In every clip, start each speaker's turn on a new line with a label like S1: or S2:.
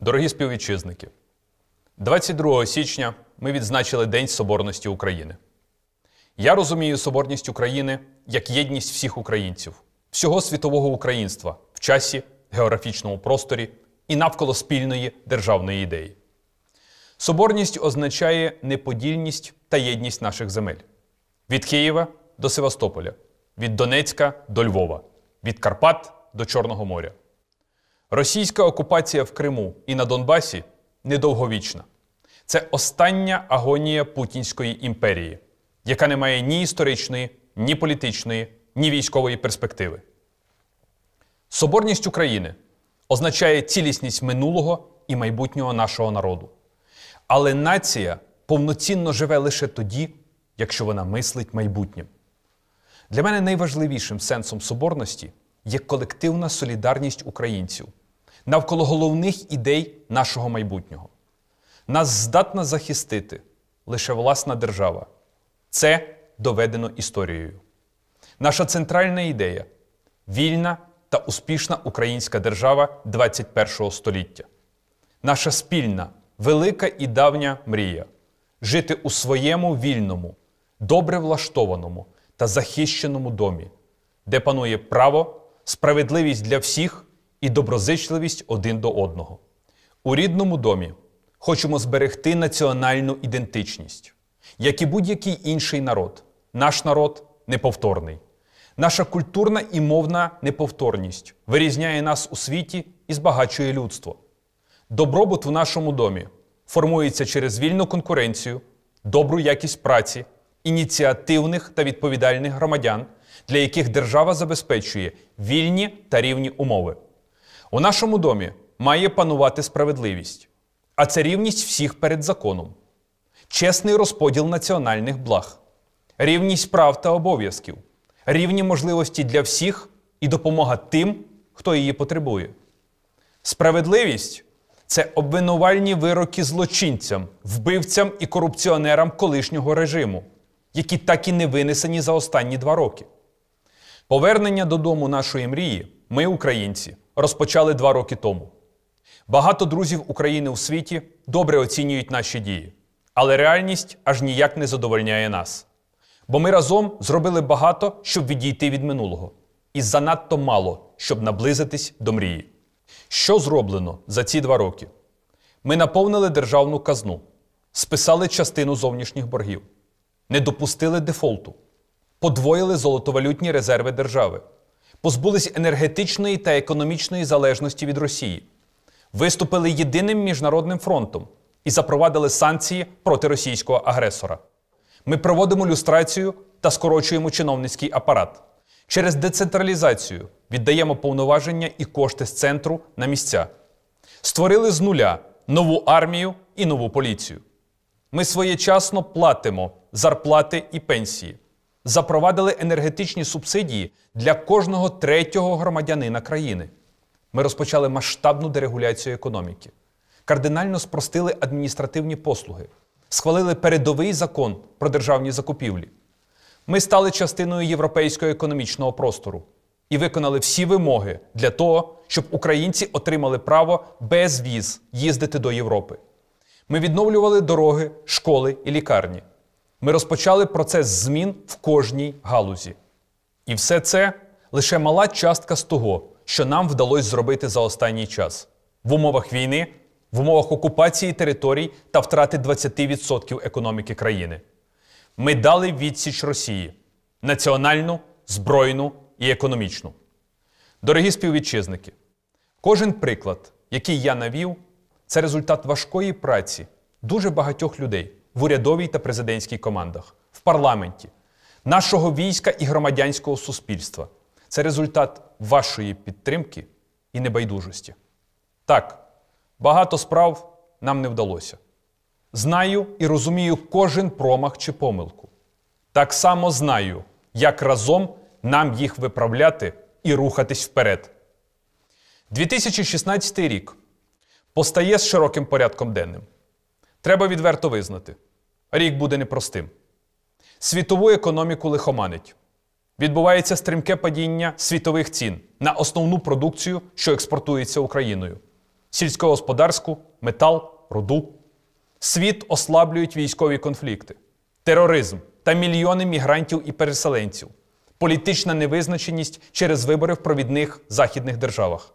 S1: Дорогі співвітчизники, 22 січня ми відзначили День Соборності України. Я розумію соборність України як єдність всіх українців, всього світового українства в часі, географічному просторі і навколо спільної державної ідеї. Соборність означає неподільність та єдність наших земель від Києва до Севастополя, від Донецька до Львова, від Карпат до Чорного моря. Російська окупація в Криму і на Донбасі недовговічна. Це остання агонія Путінської імперії, яка не має ні історичної, ні політичної, ні військової перспективи. Соборність України означає цілісність минулого і майбутнього нашого народу. Але нація повноцінно живе лише тоді, якщо вона мислить майбутнє. Для мене найважливішим сенсом соборності є колективна солідарність українців навколо головних ідей нашого майбутнього. Нас здатна захистити лише власна держава. Це доведено історією. Наша центральна ідея вільна та успішна українська держава 21 го століття. Наша спільна, велика і давня мрія жити у своєму вільному, добре влаштованому та захищеному домі, де панує право справедливість для всіх і доброзичливість один до одного. У рідному домі хочемо зберегти національну ідентичність, як і будь-який інший народ. Наш народ неповторний. Наша культурна і мовна неповторність вирізняє нас у світі і збагачує людство. Добробут в нашому домі формується через вільну конкуренцію, добру якість праці, ініціативних та відповідальних громадян, для яких держава забезпечує вільні та рівні умови. У нашому домі має панувати справедливість, а це рівність всіх перед законом, чесний розподіл національних благ, рівність прав та обов'язків, рівні можливості для всіх і допомога тим, хто її потребує. Справедливість це обвинувальні вироки злочинцям, вбивцям і корупціонерам колишнього режиму, які так і не винесені за останні два роки. Повернення додому нашої мрії ми, українці, розпочали два роки тому. Багато друзів України у світі добре оцінюють наші дії, але реальність аж ніяк не задовольняє нас. Бо ми разом зробили багато, щоб відійти від минулого, і занадто мало, щоб наблизитись до мрії. Що зроблено за ці два роки? Ми наповнили державну казну, списали частину зовнішніх боргів, не допустили дефолту подвоїли золотовалютні резерви держави, позбулись енергетичної та економічної залежності від Росії, виступили єдиним міжнародним фронтом і запровадили санкції проти російського агресора. Ми проводимо люстрацію та скорочуємо чиновницький апарат. Через децентралізацію віддаємо повноваження і кошти з центру на місця. Створили з нуля нову армію і нову поліцію. Ми своєчасно платимо зарплати і пенсії запровадили енергетичні субсидії для кожного третього громадянина країни. Ми розпочали масштабну дерегуляцію економіки, кардинально спростили адміністративні послуги, схвалили передовий закон про державні закупівлі. Ми стали частиною європейського економічного простору і виконали всі вимоги для того, щоб українці отримали право без віз їздити до Європи. Ми відновлювали дороги, школи і лікарні. Ми розпочали процес змін в кожній галузі. І все це лише мала частка з того, що нам вдалося зробити за останній час в умовах війни, в умовах окупації територій та втрати 20% економіки країни. Ми дали відсіч Росії національну, збройну і економічну. Дорогі співвітчизники, кожен приклад, який я навів, це результат важкої праці дуже багатьох людей в урядовій та президентській командах, в парламенті, нашого війська і громадянського суспільства. Це результат вашої підтримки і небайдужості. Так, багато справ нам не вдалося. Знаю і розумію кожен промах чи помилку. Так само знаю, як разом нам їх виправляти і рухатись вперед. 2016 рік постає з широким порядком денним. Треба відверто визнати, рік буде непростим. Світову економіку лихоманить. Відбувається стрімке падіння світових цін на основну продукцію, що експортується Україною: сільськогосподарську, метал, руду. Світ ослаблюють військові конфлікти, тероризм та мільйони мігрантів і переселенців, політична невизначеність через вибори в провідних західних державах.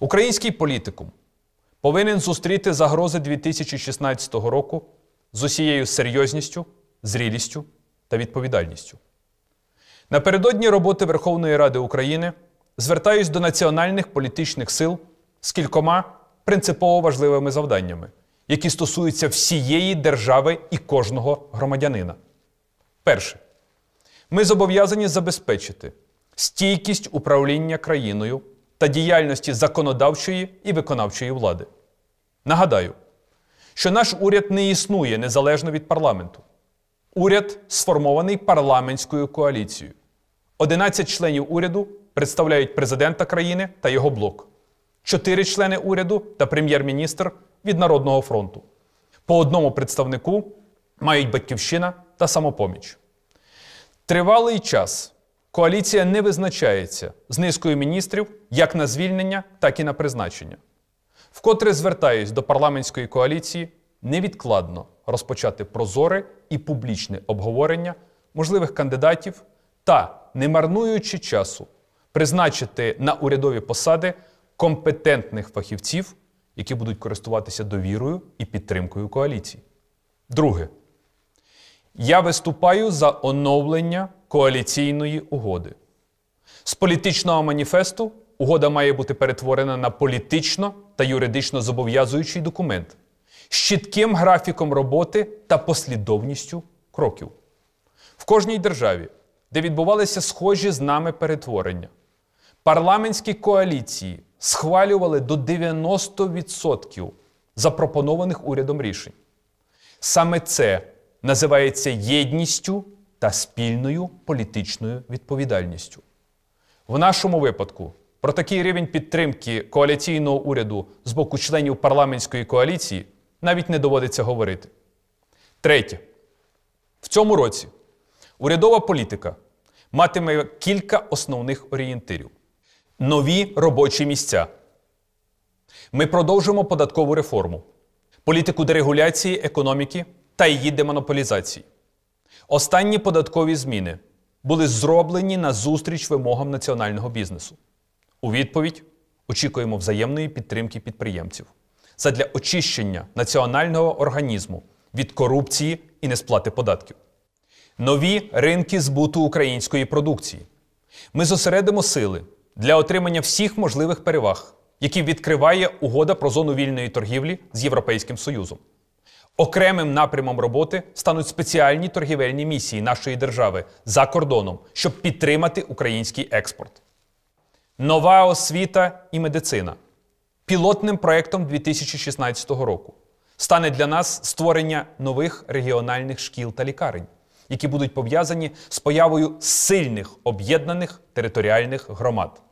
S1: Український політикум повинен зустріти загрози 2016 року з усією серйозністю, зрілістю та відповідальністю. Напередодні роботи Верховної Ради України звертаюсь до національних політичних сил з кількома принципово важливими завданнями, які стосуються всієї держави і кожного громадянина. Перше, ми зобов'язані забезпечити стійкість управління країною та діяльності законодавчої і виконавчої влади. Нагадаю, що наш уряд не існує незалежно від парламенту. Уряд сформований парламентською коаліцією. 11 членів уряду представляють президента країни та його блок, Чотири члени уряду та прем'єр-міністр від Народного фронту. По одному представнику мають батьківщина та самопоміч. Тривалий час коаліція не визначається з низкою міністрів як на звільнення, так і на призначення. Вкотре звертаюсь до парламентської коаліції невідкладно розпочати прозоре і публічне обговорення можливих кандидатів та, не марнуючи часу, призначити на урядові посади компетентних фахівців, які будуть користуватися довірою і підтримкою коаліції. Друге, я виступаю за оновлення коаліційної угоди. З політичного маніфесту угода має бути перетворена на політично та юридично зобов'язуючий документ з чітким графіком роботи та послідовністю кроків. В кожній державі, де відбувалися схожі з нами перетворення, парламентські коаліції схвалювали до 90% запропонованих урядом рішень. Саме це називається єдністю та спільною політичною відповідальністю. В нашому випадку. Про такий рівень підтримки коаліційного уряду з боку членів парламентської коаліції навіть не доводиться говорити. Третє, в цьому році урядова політика матиме кілька основних орієнтирів: нові робочі місця. Ми продовжимо податкову реформу, політику дерегуляції економіки та її демонополізації. Останні податкові зміни були зроблені на зустріч вимогам національного бізнесу. У відповідь очікуємо взаємної підтримки підприємців задля очищення національного організму від корупції і несплати податків, нові ринки збуту української продукції. Ми зосередимо сили для отримання всіх можливих переваг, які відкриває угода про зону вільної торгівлі з Європейським Союзом. Окремим напрямом роботи стануть спеціальні торгівельні місії нашої держави за кордоном, щоб підтримати український експорт нова освіта і медицина. Пілотним проєктом 2016 року стане для нас створення нових регіональних шкіл та лікарень, які будуть пов'язані з появою сильних об'єднаних територіальних громад.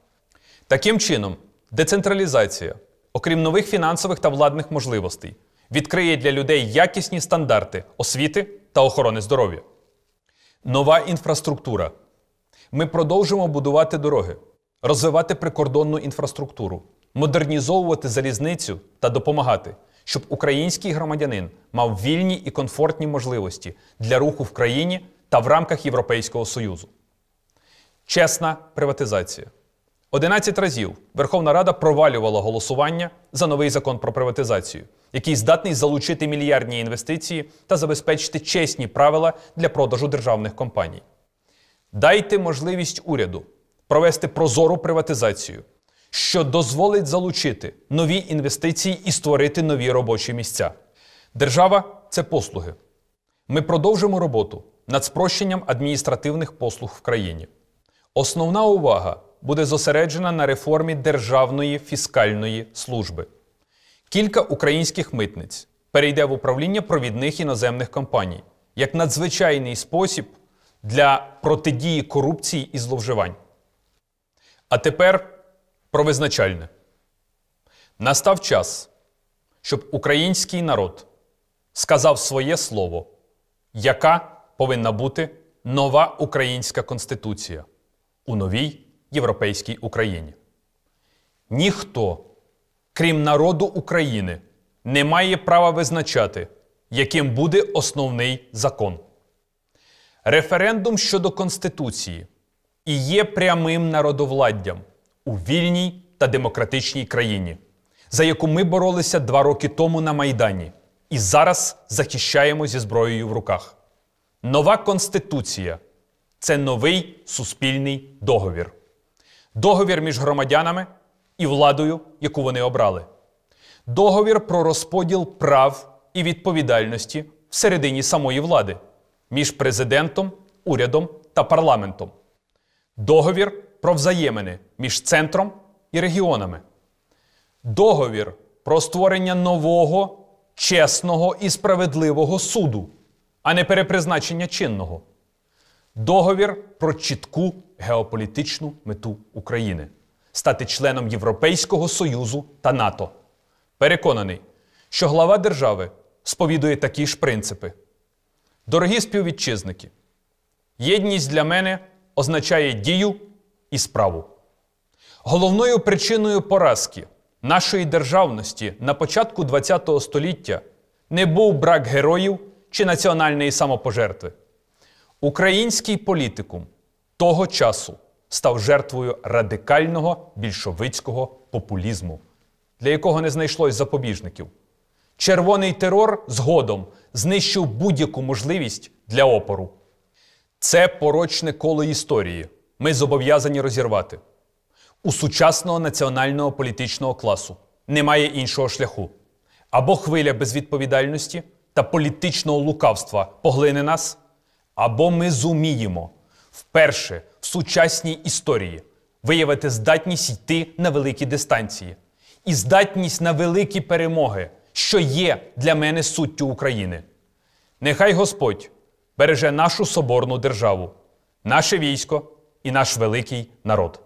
S1: Таким чином, децентралізація, окрім нових фінансових та владних можливостей, відкриє для людей якісні стандарти освіти та охорони здоров'я. Нова інфраструктура. Ми продовжимо будувати дороги розвивати прикордонну інфраструктуру, модернізовувати залізницю та допомагати, щоб український громадянин мав вільні і комфортні можливості для руху в країні та в рамках Європейського Союзу. Чесна приватизація. 11 разів Верховна Рада провалювала голосування за новий закон про приватизацію, який здатний залучити мільярдні інвестиції та забезпечити чесні правила для продажу державних компаній. Дайте можливість уряду провести прозору приватизацію, що дозволить залучити нові інвестиції і створити нові робочі місця. Держава це послуги. Ми продовжимо роботу над спрощенням адміністративних послуг в країні. Основна увага буде зосереджена на реформі Державної фіскальної служби. Кілька українських митниць перейде в управління провідних іноземних компаній як надзвичайний спосіб для протидії корупції і зловживань. А тепер про визначальне. Настав час, щоб український народ сказав своє слово, яка повинна бути нова українська конституція у новій європейській Україні. Ніхто, крім народу України, не має права визначати, яким буде основний закон. Референдум щодо Конституції і є прямим народовладдям у вільній та демократичній країні, за яку ми боролися два роки тому на Майдані і зараз захищаємо зі зброєю в руках. Нова Конституція це новий суспільний договір, договір між громадянами і владою, яку вони обрали. Договір про розподіл прав і відповідальності всередині самої влади між президентом, урядом та парламентом. Договір про взаємини між центром і регіонами. Договір про створення нового, чесного і справедливого суду, а не перепризначення чинного. Договір про чітку геополітичну мету України стати членом Європейського Союзу та НАТО. Переконаний, що глава держави сповідує такі ж принципи. Дорогі співвітчизники, єдність для мене означає дію і справу. Головною причиною поразки нашої державності на початку ХХ століття не був брак героїв чи національної самопожертви. Український політикум того часу став жертвою радикального більшовицького популізму, для якого не знайшлось запобіжників. Червоний терор згодом знищив будь-яку можливість для опору. Це порочне коло історії. Ми зобов'язані розірвати. У сучасного національного політичного класу немає іншого шляху. Або хвиля безвідповідальності та політичного лукавства поглине нас, або ми зуміємо вперше в сучасній історії виявити здатність йти на великі дистанції і здатність на великі перемоги, що є для мене суттю України. Нехай Господь береже нашу соборну державу, наше військо і наш великий народ.